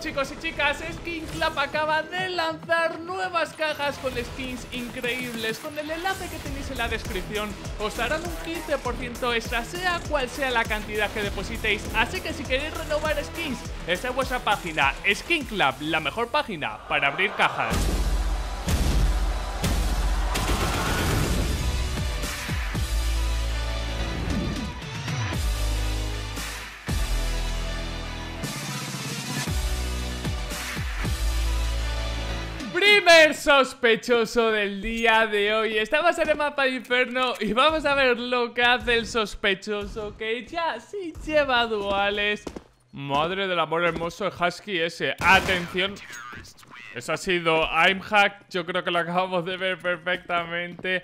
chicos y chicas, Skin acaba de lanzar nuevas cajas con skins increíbles. Con el enlace que tenéis en la descripción os darán un 15% extra, sea cual sea la cantidad que depositéis. Así que si queréis renovar skins, esta es vuestra página, Skin la mejor página para abrir cajas. sospechoso del día de hoy Estamos en el mapa de inferno y vamos a ver lo que hace el sospechoso Que ya sí lleva duales Madre del amor hermoso, el husky ese Atención Eso ha sido I'm hack Yo creo que lo acabamos de ver perfectamente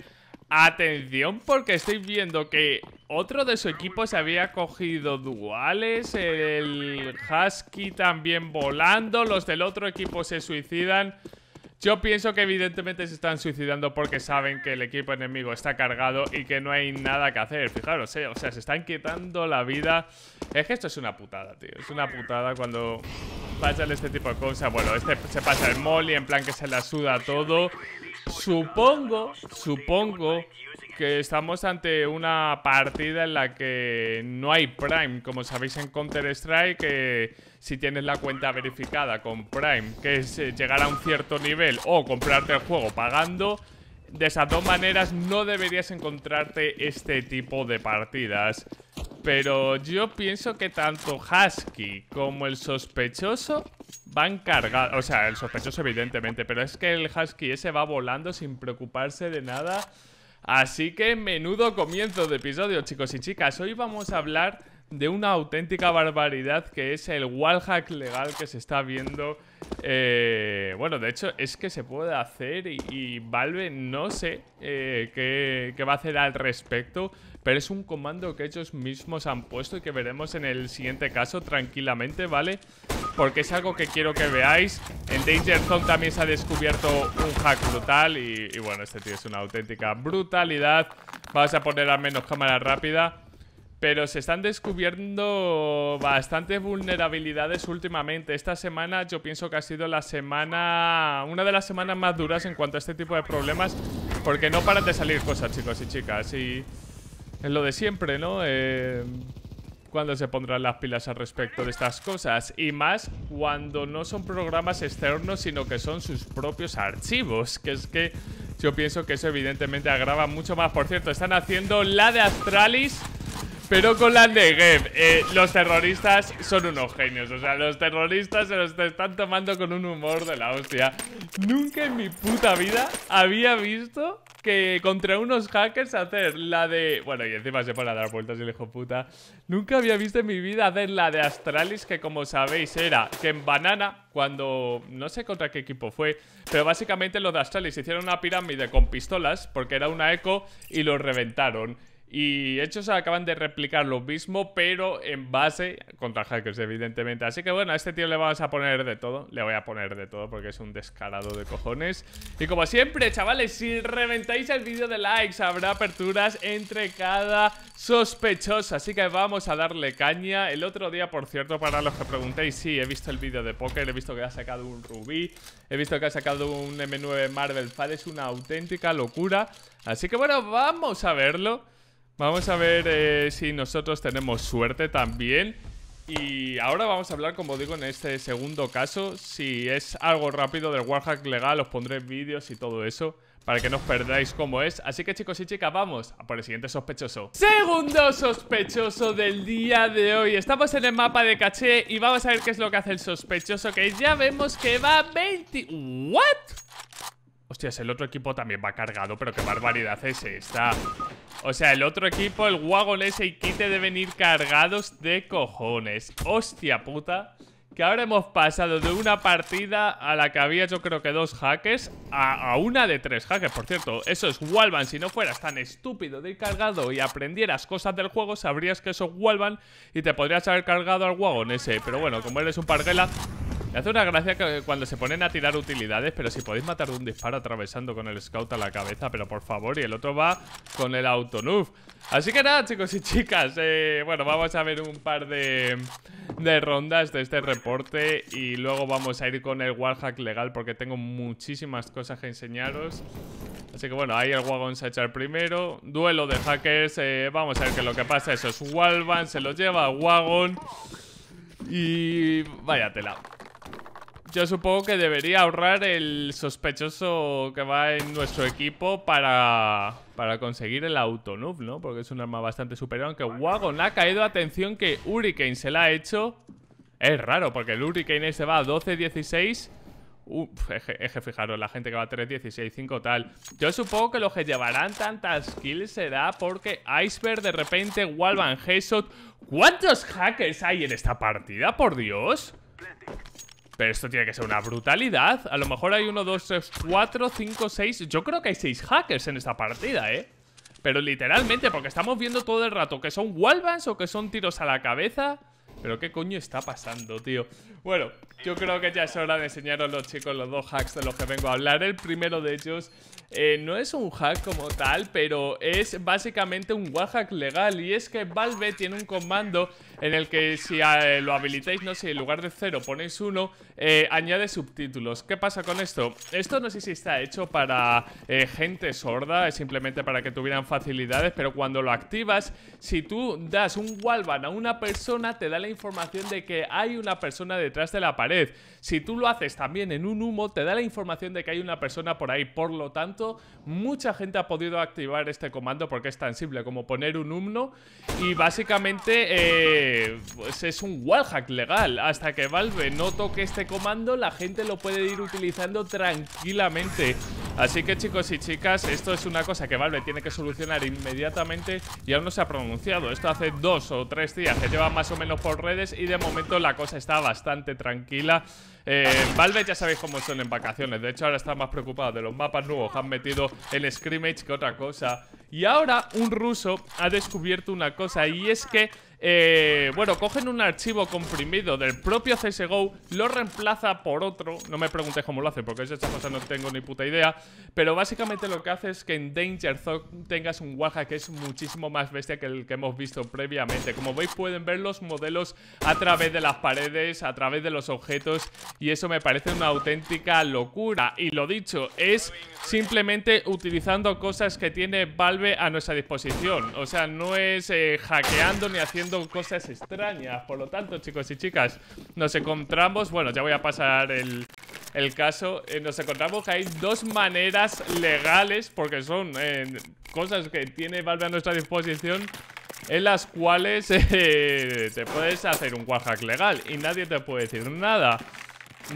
Atención porque estoy viendo que otro de su equipo se había cogido duales, el Husky también volando, los del otro equipo se suicidan. Yo pienso que evidentemente se están suicidando porque saben que el equipo enemigo está cargado y que no hay nada que hacer. Fijaros, eh, o sea, se están quitando la vida. Es que esto es una putada, tío. Es una putada cuando pasan este tipo de cosas. Bueno, este se pasa el molly, en plan que se le suda todo. Supongo, supongo que estamos ante una partida en la que no hay Prime. Como sabéis en Counter-Strike, que si tienes la cuenta verificada con Prime, que es eh, llegar a un cierto nivel o comprarte el juego pagando, de esas dos maneras no deberías encontrarte este tipo de partidas. Pero yo pienso que tanto Husky como el sospechoso van cargados. O sea, el sospechoso evidentemente, pero es que el Husky ese va volando sin preocuparse de nada. Así que menudo comienzo de episodio, chicos y chicas. Hoy vamos a hablar de una auténtica barbaridad que es el wallhack legal que se está viendo. Eh, bueno, de hecho es que se puede hacer y, Valve no sé eh, qué, qué, va a hacer al respecto, pero es un comando que ellos mismos han puesto y que veremos en el siguiente caso tranquilamente, ¿vale? porque es algo que quiero que veáis. En Danger Zone también se ha descubierto un hack brutal y, bueno, este tío es una auténtica brutalidad. Vamos a poner al menos cámara rápida. Pero se están descubriendo bastantes vulnerabilidades últimamente. Esta semana yo pienso que ha sido la semana... Una de las semanas más duras en cuanto a este tipo de problemas. Porque no paran de salir cosas, chicos y chicas. Y es lo de siempre, ¿no? Eh cuando se pondrán las pilas al respecto de estas cosas y más cuando no son programas externos sino que son sus propios archivos, que es que yo pienso que eso evidentemente agrava mucho más. Por cierto, están haciendo la de Astralis pero con la Negev, eh, los terroristas son unos genios. O sea, los terroristas se los están tomando con un humor de la hostia. Nunca en mi puta vida había visto que contra unos hackers hacer la de... Bueno, y encima se pone a dar vueltas y le puta. Nunca había visto en mi vida hacer la de Astralis, que como sabéis era que en Banana, cuando... No sé contra qué equipo fue, pero básicamente los de Astralis hicieron una pirámide con pistolas, porque era una eco, y los reventaron. Y hechos acaban de replicar lo mismo, pero en base contra hackers, evidentemente. Así que bueno, a este tío le vamos a poner de todo. Le voy a poner de todo porque es un descarado de cojones. Y como siempre, chavales, si reventáis el vídeo de likes, habrá aperturas entre cada sospechoso. Así que vamos a darle caña. El otro día, por cierto, para los que preguntéis, sí, he visto el vídeo de póker, he visto que ha sacado un rubí, he visto que ha sacado un M9 Marvel Fad. Es una auténtica locura. Así que bueno, vamos a verlo. Vamos a ver eh, si nosotros tenemos suerte también. Y ahora vamos a hablar, como digo, en este segundo caso. Si es algo rápido del Warhack legal, os pondré vídeos y todo eso para que no os perdáis cómo es. Así que chicos y chicas, vamos a por el siguiente sospechoso. Segundo sospechoso del día de hoy. Estamos en el mapa de caché y vamos a ver qué es lo que hace el sospechoso, que ya vemos que va 20... ¿What? Hostias, el otro equipo también va cargado, pero qué barbaridad es esta. O sea, el otro equipo, el Wagon S y Kite deben ir cargados de cojones. Hostia puta. Que ahora hemos pasado de una partida a la que había yo creo que dos hackers... a, una de tres hackers, por cierto. Eso es Walvan. Si no fueras tan estúpido de ir cargado y aprendieras cosas del juego, sabrías que eso es y te podrías haber cargado al Wagon ese. Pero bueno, como eres un parguela, me hace una gracia que cuando se ponen a tirar utilidades, pero si podéis matar de un disparo atravesando con el scout a la cabeza, pero por favor, y el otro va con el autonuf. Así que nada, chicos y chicas, eh, bueno, vamos a ver un par de, rondas de este reporte y luego vamos a ir con el Warhack legal porque tengo muchísimas cosas que enseñaros. Así que bueno, ahí el Wagon se echa el primero. Duelo de hackers, eh, vamos a ver qué lo que pasa. Eso es Walvan, se lo lleva Wagon y vaya tela. Yo supongo que debería ahorrar el sospechoso que va en nuestro equipo para, para conseguir el autonuf, ¿no? Porque es un arma bastante superior, aunque Wagon ha caído. Atención que Hurricane se la ha hecho. Es raro, porque el Hurricane se va a 12-16... Uf, eje, fijaros, la gente que va a 3, 16, 5, tal Yo supongo que los que llevarán tantas kills será porque Iceberg de repente, Walvan, Jesot, ¿Cuántos hackers hay en esta partida, por Dios? Pero esto tiene que ser una brutalidad. A lo mejor hay uno, dos, tres, cuatro, cinco, seis... Yo creo que hay seis hackers en esta partida, ¿eh? Pero literalmente, porque estamos viendo todo el rato que son wallbangs o que son tiros a la cabeza... Pero qué coño está pasando, tío Bueno, yo creo que ya es hora de enseñaros los chicos los dos hacks de los que vengo a hablar El primero de ellos eh, no es un hack como tal Pero es básicamente un hack legal Y es que Valve tiene un comando en el que si eh, lo habilitáis, no sé, en lugar de cero ponéis uno eh, Añade subtítulos ¿Qué pasa con esto? Esto no sé si está hecho para gente sorda Es simplemente para que tuvieran facilidades Pero cuando lo activas, si tú das un wallban a una persona te da la información de que hay una persona detrás de la pared. Si tú lo haces también en un humo, te da la información de que hay una persona por ahí. Por lo tanto, mucha gente ha podido activar este comando porque es tan simple como poner un humo y básicamente eh, pues es un wallhack legal. Hasta que Valve no toque este comando, la gente lo puede ir utilizando tranquilamente. Así que chicos y chicas, esto es una cosa que Valve tiene que solucionar inmediatamente y aún no se ha pronunciado. Esto hace dos o tres días que lleva más o menos por redes y de momento la cosa está bastante tranquila. Eh, Valve ya sabéis cómo son en vacaciones, de hecho ahora están más preocupados de los mapas nuevos han metido el scrimmage que otra cosa. Y ahora un ruso ha descubierto una cosa y es que eh, bueno, cogen un archivo comprimido del propio CSGO, lo reemplaza por otro, no me preguntes cómo lo hace, porque esta cosa no tengo ni puta idea, pero básicamente lo que hace es que en Danger Zone tengas un Warhack que es muchísimo más bestia que el que hemos visto previamente. Como veis pueden ver los modelos a través de las paredes, a través de los objetos, y eso me parece una auténtica locura. Y lo dicho, es simplemente utilizando cosas que tiene Valve a nuestra disposición, o sea, no es eh, hackeando ni haciendo cosas extrañas. Por lo tanto, chicos y chicas, nos encontramos... Bueno, ya voy a pasar el, caso. Eh, nos encontramos que hay dos maneras legales, porque son eh, cosas que tiene Valve a nuestra disposición, en las cuales eh, te puedes hacer un wallhack legal y nadie te puede decir nada.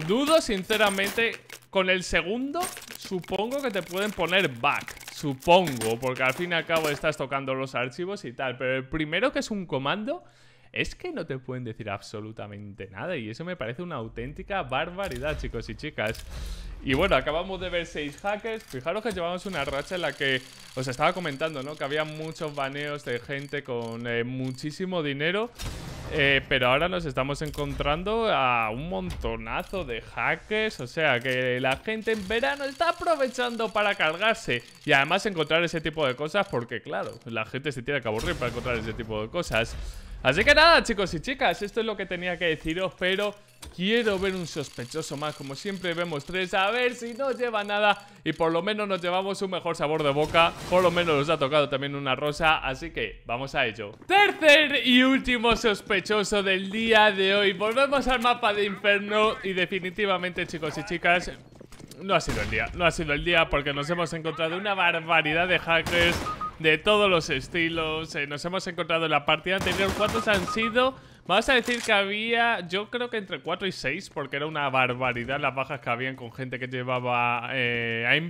Dudo, sinceramente, con el segundo, supongo que te pueden poner back. Supongo, porque al fin y al cabo estás tocando los archivos y tal. Pero el primero que es un comando es que no te pueden decir absolutamente nada. Y eso me parece una auténtica barbaridad, chicos y chicas. Y bueno, acabamos de ver seis hackers. Fijaros que llevamos una racha en la que os estaba comentando, ¿no? Que había muchos baneos de gente con eh, muchísimo dinero. Eh, pero ahora nos estamos encontrando a un montonazo de hackers. O sea, que la gente en verano está aprovechando para cargarse. Y además encontrar ese tipo de cosas porque, claro, la gente se tiene que aburrir para encontrar ese tipo de cosas. Así que nada, chicos y chicas, esto es lo que tenía que deciros, pero... Quiero ver un sospechoso más, como siempre vemos tres A ver si nos lleva nada Y por lo menos nos llevamos un mejor sabor de boca Por lo menos nos ha tocado también una rosa Así que vamos a ello Tercer y último sospechoso del día de hoy Volvemos al mapa de Inferno Y definitivamente chicos y chicas No ha sido el día, no ha sido el día Porque nos hemos encontrado una barbaridad de hackers de todos los estilos. Eh, nos hemos encontrado en la partida anterior. ¿Cuántos han sido? Vamos a decir que había, yo creo que entre 4 y 6, porque era una barbaridad las bajas que habían con gente que llevaba eh,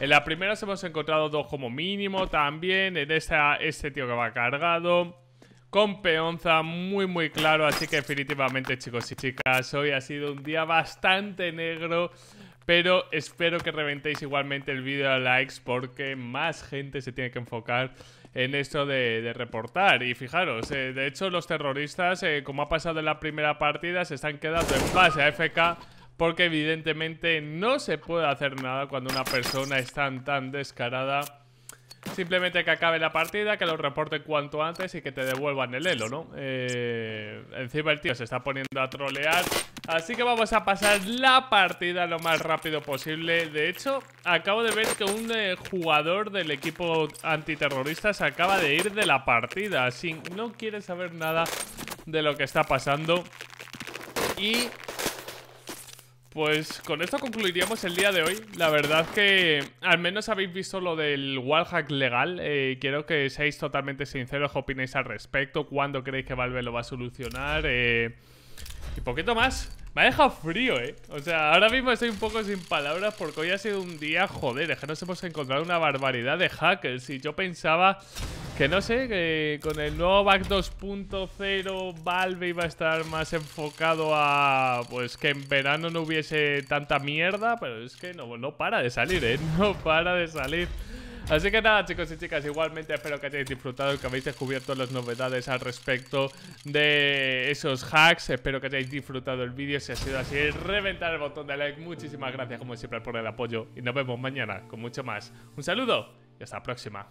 En la primera se hemos encontrado dos como mínimo también, en esta este tío que va cargado. Con peonza, muy muy claro, así que definitivamente chicos y chicas, hoy ha sido un día bastante negro pero espero que reventéis igualmente el vídeo a likes porque más gente se tiene que enfocar en esto de, reportar. Y fijaros, eh, de hecho los terroristas, eh, como ha pasado en la primera partida, se están quedando en fase a FK porque evidentemente no se puede hacer nada cuando una persona es tan descarada Simplemente que acabe la partida, que lo reporte cuanto antes y que te devuelvan el elo, ¿no? Eh, encima el tío se está poniendo a trolear. Así que vamos a pasar la partida lo más rápido posible. De hecho, acabo de ver que un eh, jugador del equipo antiterrorista se acaba de ir de la partida. Sin, no quiere saber nada de lo que está pasando. Y pues con esto concluiríamos el día de hoy. La verdad que al menos habéis visto lo del wallhack legal. Eh, quiero que seáis totalmente sinceros, qué opináis al respecto, cuándo creéis que Valve lo va a solucionar. Eh, y poquito más. Me ha dejado frío, ¿eh? O sea, ahora mismo estoy un poco sin palabras porque hoy ha sido un día, joder, es que nos hemos encontrado una barbaridad de hackers y yo pensaba que no sé, que con el nuevo back 2.0 Valve iba a estar más enfocado a... Pues que en verano no hubiese tanta mierda, pero es que no, no para de salir, ¿eh? No para de salir. Así que nada chicos y chicas, igualmente espero que hayáis disfrutado y que habéis descubierto las novedades al respecto de esos hacks. Espero que hayáis disfrutado el vídeo, si ha sido así, reventar el botón de like. Muchísimas gracias como siempre por el apoyo y nos vemos mañana con mucho más. Un saludo y hasta la próxima.